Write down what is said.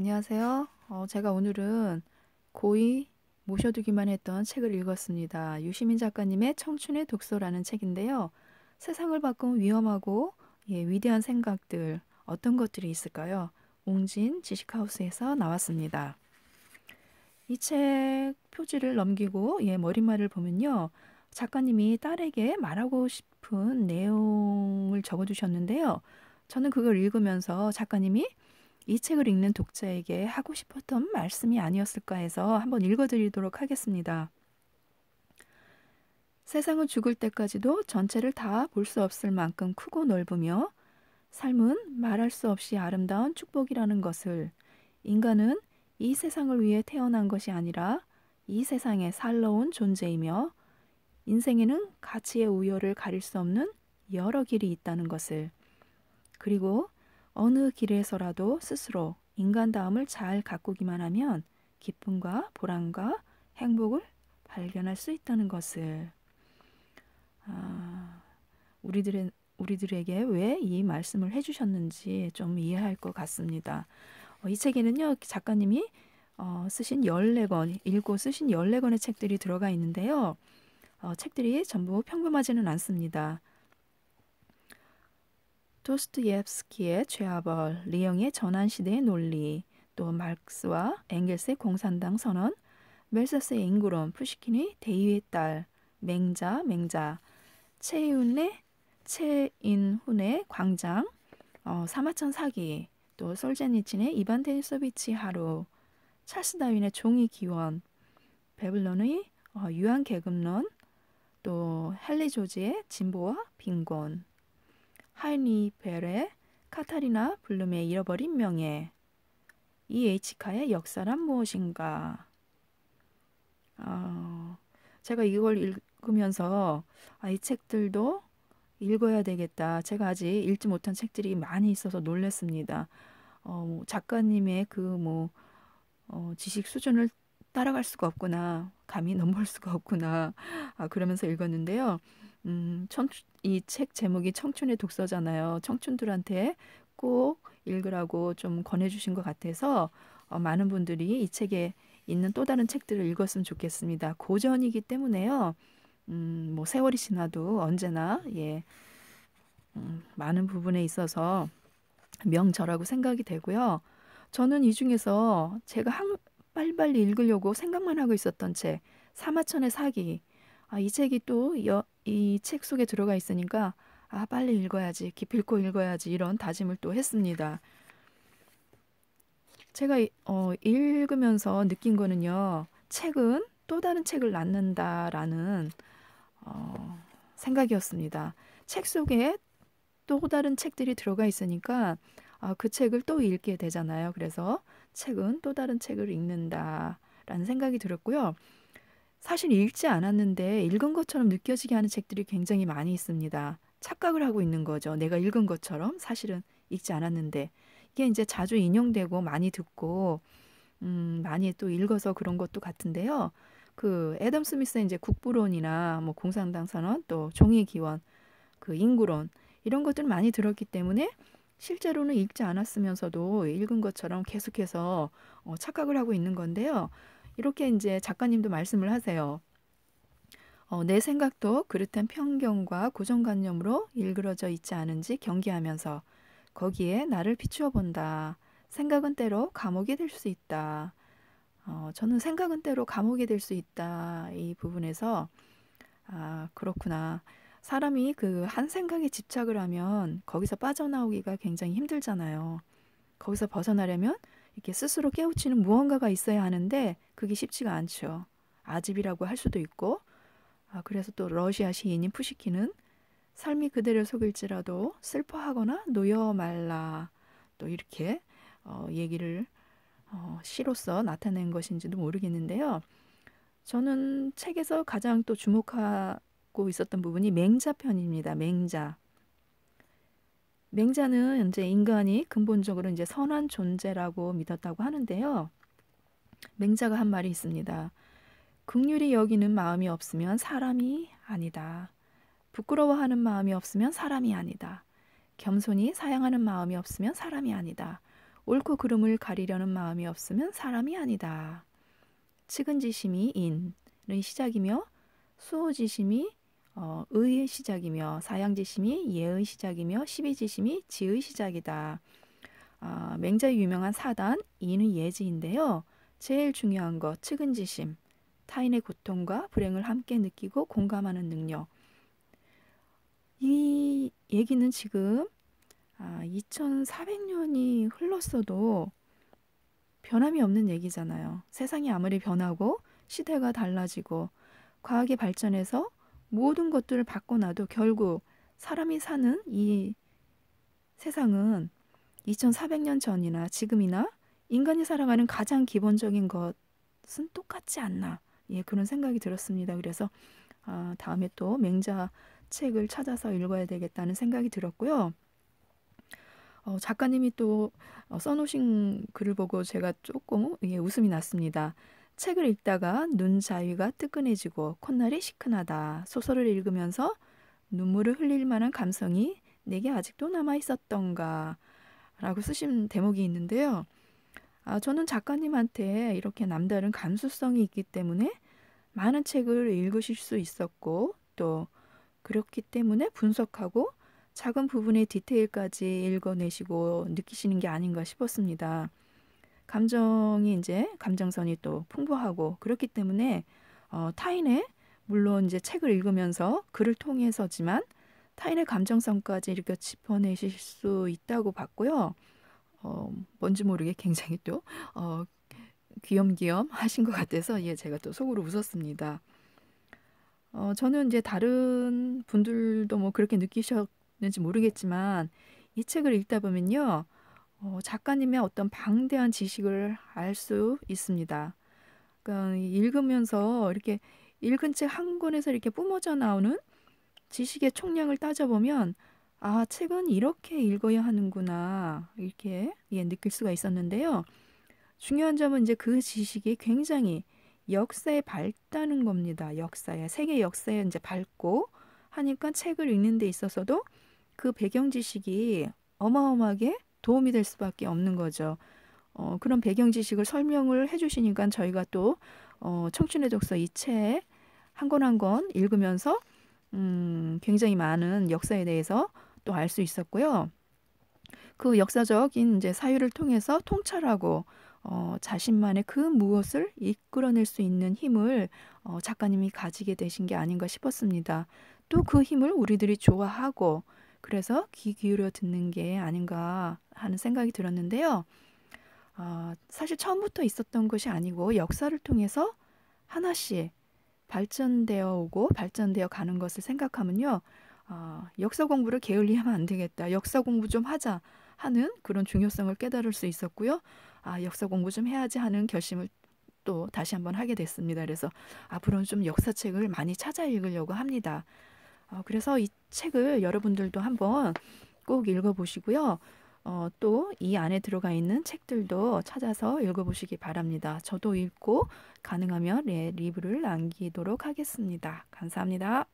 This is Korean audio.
안녕하세요. 어, 제가 오늘은 고이 모셔두기만 했던 책을 읽었습니다. 유시민 작가님의 청춘의 독서라는 책인데요. 세상을 바꾼 위험하고 예, 위대한 생각들 어떤 것들이 있을까요? 옹진 지식하우스에서 나왔습니다. 이 책 표지를 넘기고 예, 머리말을 보면요. 작가님이 딸에게 말하고 싶은 내용을 적어주셨는데요. 저는 그걸 읽으면서 작가님이 이 책을 읽는 독자에게 하고 싶었던 말씀이 아니었을까 해서 한번 읽어드리도록 하겠습니다. 세상은 죽을 때까지도 전체를 다 볼 수 없을 만큼 크고 넓으며 삶은 말할 수 없이 아름다운 축복이라는 것을 인간은 이 세상을 위해 태어난 것이 아니라 이 세상에 살러온 존재이며 인생에는 가치의 우열을 가릴 수 없는 여러 길이 있다는 것을 그리고 어느 길에서라도 스스로 인간다움을 잘 가꾸기만 하면 기쁨과 보람과 행복을 발견할 수 있다는 것을 아, 우리들의 우리들에게 왜 이 말씀을 해주셨는지 좀 이해할 것 같습니다. 어, 이 책에는요 작가님이 어, 쓰신 14권, 읽고 쓰신 14권의 책들이 들어가 있는데요. 어, 책들이 전부 평범하지는 않습니다. 도스토옙스키의 죄아벌, 리영의 전환시대의 논리, 또 말크스와 앵겔스의 공산당 선언, 멜서스의 앵그론 푸시킨의 대의의 딸, 맹자, 맹자, 체윤의 체인훈의 광장, 어, 사마천 사기, 또 솔제니친의 이반 테니소비치 하루, 찰스 다윈의 종이 기원, 베블론의 어, 유한 계급론, 또 헨리 조지의 진보와 빈곤. 하이니 베레, 카타리나 블룸의 잃어버린 명예. 이에이치카의 역사란 무엇인가? 어, 제가 이걸 읽으면서 아, 이 책들도 읽어야 되겠다. 제가 아직 읽지 못한 책들이 많이 있어서 놀랐습니다. 어, 뭐 작가님의 그뭐 어, 지식 수준을 따라갈 수가 없구나. 감히 넘볼 수가 없구나. 아, 그러면서 읽었는데요. 음, 청춘, 이 책 제목이 청춘의 독서잖아요. 청춘들한테 꼭 읽으라고 좀 권해주신 것 같아서 어, 많은 분들이 이 책에 있는 또 다른 책들을 읽었으면 좋겠습니다. 고전이기 때문에요. 음, 뭐 세월이 지나도 언제나 예, 음, 많은 부분에 있어서 명절하고 생각이 되고요. 저는 이 중에서 제가 한, 빨리빨리 읽으려고 생각만 하고 있었던 책 사마천의 사기 아, 이 책이 또 이 책 속에 들어가 있으니까 아, 빨리 읽어야지. 기필코 읽어야지. 이런 다짐을 또 했습니다. 제가 어, 읽으면서 느낀 거는요. 책은 또 다른 책을 낳는다라는 어, 생각이었습니다. 책 속에 또 다른 책들이 들어가 있으니까 아, 그 책을 또 읽게 되잖아요. 그래서 책은 또 다른 책을 읽는다라는 생각이 들었고요. 사실 읽지 않았는데 읽은 것처럼 느껴지게 하는 책들이 굉장히 많이 있습니다. 착각을 하고 있는 거죠. 내가 읽은 것처럼 사실은 읽지 않았는데 이게 이제 자주 인용되고 많이 듣고 음, 많이 또 읽어서 그런 것도 같은데요. 그 애덤 스미스의 이제 국부론이나 뭐 공산당 선언 또종의 기원 그 인구론 이런 것들 많이 들었기 때문에 실제로는 읽지 않았으면서도 읽은 것처럼 계속해서 어, 착각을 하고 있는 건데요. 이렇게 이제 작가님도 말씀을 하세요. 어, 내 생각도 그릇한 편견과 고정관념으로 일그러져 있지 않은지 경계하면서 거기에 나를 비추어 본다. 생각은 때로 감옥이 될 수 있다. 어, 저는 생각은 때로 감옥이 될 수 있다. 이 부분에서 아, 그렇구나. 사람이 그 한 생각에 집착을 하면 거기서 빠져나오기가 굉장히 힘들잖아요. 거기서 벗어나려면 이렇게 스스로 깨우치는 무언가가 있어야 하는데 그게 쉽지가 않죠. 아집이라고 할 수도 있고 아, 그래서 또 러시아 시인인 푸시키는 삶이 그대를 속일지라도 슬퍼하거나 놓여 말라 또 이렇게 어, 얘기를 어, 시로서 나타낸 것인지도 모르겠는데요. 저는 책에서 가장 또 주목하고 있었던 부분이 맹자편입니다. 맹자. 맹자는 이제 인간이 근본적으로 이제 선한 존재라고 믿었다고 하는데요. 맹자가 한 말이 있습니다. 극률이 여기는 마음이 없으면 사람이 아니다. 부끄러워하는 마음이 없으면 사람이 아니다. 겸손히 사양하는 마음이 없으면 사람이 아니다. 옳고 그름을 가리려는 마음이 없으면 사람이 아니다. 측은지심이 인을 시작이며 수호지심이 어, 의의 시작이며 사양지심이 예의 시작이며 십이지심이 지의 시작이다. 아, 맹자의 유명한 사단 이는 예지인데요. 제일 중요한 것 측은지심, 타인의 고통과 불행을 함께 느끼고 공감하는 능력. 이 얘기는 지금 아, 2400년이 흘렀어도 변함이 없는 얘기잖아요. 세상이 아무리 변하고 시대가 달라지고 과학이 발전해서 모든 것들을 바꿔놔도 결국 사람이 사는 이 세상은 2400년 전이나 지금이나 인간이 살아가는 가장 기본적인 것은 똑같지 않나. 예, 그런 생각이 들었습니다. 그래서 아, 다음에 또 맹자 책을 찾아서 읽어야 되겠다는 생각이 들었고요. 어, 작가님이 또 어, 써놓으신 글을 보고 제가 조금 어, 예, 웃음이 났습니다. 책을 읽다가 눈 자위가 뜨끈해지고 콧날이 시큰하다. 소설을 읽으면서 눈물을 흘릴 만한 감성이 내게 아직도 남아 있었던가. 라고 쓰신 대목이 있는데요. 아, 저는 작가님한테 이렇게 남다른 감수성이 있기 때문에 많은 책을 읽으실 수 있었고 또 그렇기 때문에 분석하고 작은 부분의 디테일까지 읽어내시고 느끼시는 게 아닌가 싶었습니다. 감정이 이제 감정선이 또 풍부하고 그렇기 때문에 어, 타인의 물론 이제 책을 읽으면서 글을 통해서지만 타인의 감정선까지 이렇게 짚어내실 수 있다고 봤고요. 어, 뭔지 모르게 굉장히 또 어, 귀염귀염 하신 것 같아서 예 제가 또 속으로 웃었습니다. 어, 저는 이제 다른 분들도 뭐 그렇게 느끼셨는지 모르겠지만 이 책을 읽다 보면요. 어, 작가님의 어떤 방대한 지식을 알 수 있습니다. 그러니까 읽으면서 이렇게 읽은 책 한 권에서 이렇게 뿜어져 나오는 지식의 총량을 따져보면 아 책은 이렇게 읽어야 하는구나 이렇게 예, 느낄 수가 있었는데요. 중요한 점은 이제 그 지식이 굉장히 역사에 밝다는 겁니다. 역사에 세계 역사에 이제 밝고 하니까 책을 읽는 데 있어서도 그 배경 지식이 어마어마하게 도움이 될 수밖에 없는 거죠. 어, 그런 배경 지식을 설명을 해주시니까 저희가 또 어, 청춘의 독서 이 책 한 권 한 권 읽으면서 음, 굉장히 많은 역사에 대해서 또 알 수 있었고요. 그 역사적인 이제 사유를 통해서 통찰하고 어, 자신만의 그 무엇을 이끌어낼 수 있는 힘을 어, 작가님이 가지게 되신 게 아닌가 싶었습니다. 또 그 힘을 우리들이 좋아하고 그래서 귀 기울여 듣는 게 아닌가 하는 생각이 들었는데요. 어, 사실 처음부터 있었던 것이 아니고 역사를 통해서 하나씩 발전되어 오고 발전되어 가는 것을 생각하면요. 어, 역사 공부를 게을리하면 안 되겠다. 역사 공부 좀 하자 하는 그런 중요성을 깨달을 수 있었고요. 아, 역사 공부 좀 해야지 하는 결심을 또 다시 한번 하게 됐습니다. 그래서 앞으로는 좀 역사책을 많이 찾아 읽으려고 합니다. 어, 그래서 이 책을 여러분들도 한번 꼭 읽어보시고요. 어, 또이 안에 들어가 있는 책들도 찾아서 읽어보시기 바랍니다. 저도 읽고 가능하면 예, 리뷰를 남기도록 하겠습니다. 감사합니다.